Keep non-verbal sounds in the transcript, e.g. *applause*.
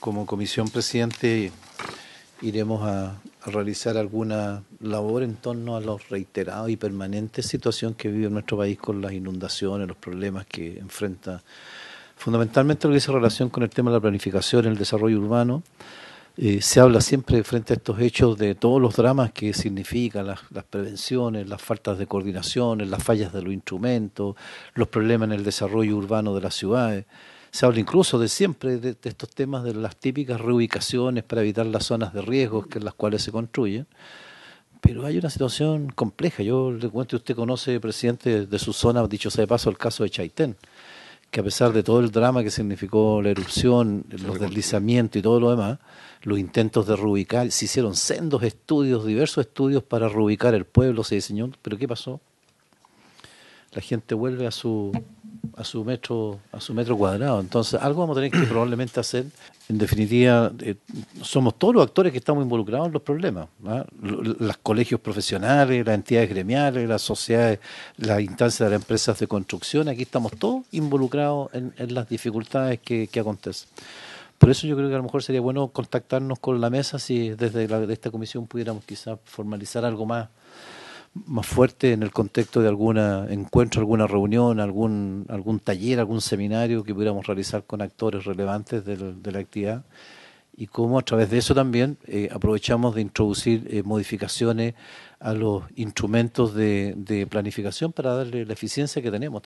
Como comisión presidente iremos a, realizar alguna labor en torno a la reiterada y permanente situación que vive nuestro país con las inundaciones, los problemas que enfrenta, fundamentalmente lo que dice relación con el tema de la planificación, el desarrollo urbano. Eh, se habla siempre frente a estos hechos de todos los dramas que significan las, prevenciones, las faltas de coordinaciones, las fallas de los instrumentos, los problemas en el desarrollo urbano de las ciudades. Se habla incluso de siempre de, estos temas de las típicas reubicaciones para evitar las zonas de riesgo que en las cuales se construyen. Pero hay una situación compleja. Yo le cuento, usted conoce, presidente, de su zona, dicho sea de paso, el caso de Chaitén, que a pesar de todo el drama que significó la erupción, los deslizamientos y todo lo demás, los intentos de reubicar, se hicieron sendos estudios, diversos estudios para reubicar el pueblo, se diseñó. ¿Pero qué pasó? La gente vuelve a su a su metro a su metro cuadrado. Entonces, algo vamos a tener que *clears throat* probablemente hacer. En definitiva, eh, somos todos los actores que estamos involucrados en los problemas. ¿ah? Los colegios profesionales, las entidades gremiales, las sociedades, las instancias de las empresas de construcción, aquí estamos todos involucrados en, las dificultades que, que acontecen. Por eso yo creo que a lo mejor sería bueno contactarnos con la mesa si desde la, de esta comisión pudiéramos quizás formalizar algo más más fuerte en el contexto de algún encuentro, alguna reunión, algún, algún taller, algún seminario que pudiéramos realizar con actores relevantes de la actividad y cómo a través de eso también eh, aprovechamos de introducir eh, modificaciones a los instrumentos de, planificación para darle la eficiencia que tenemos.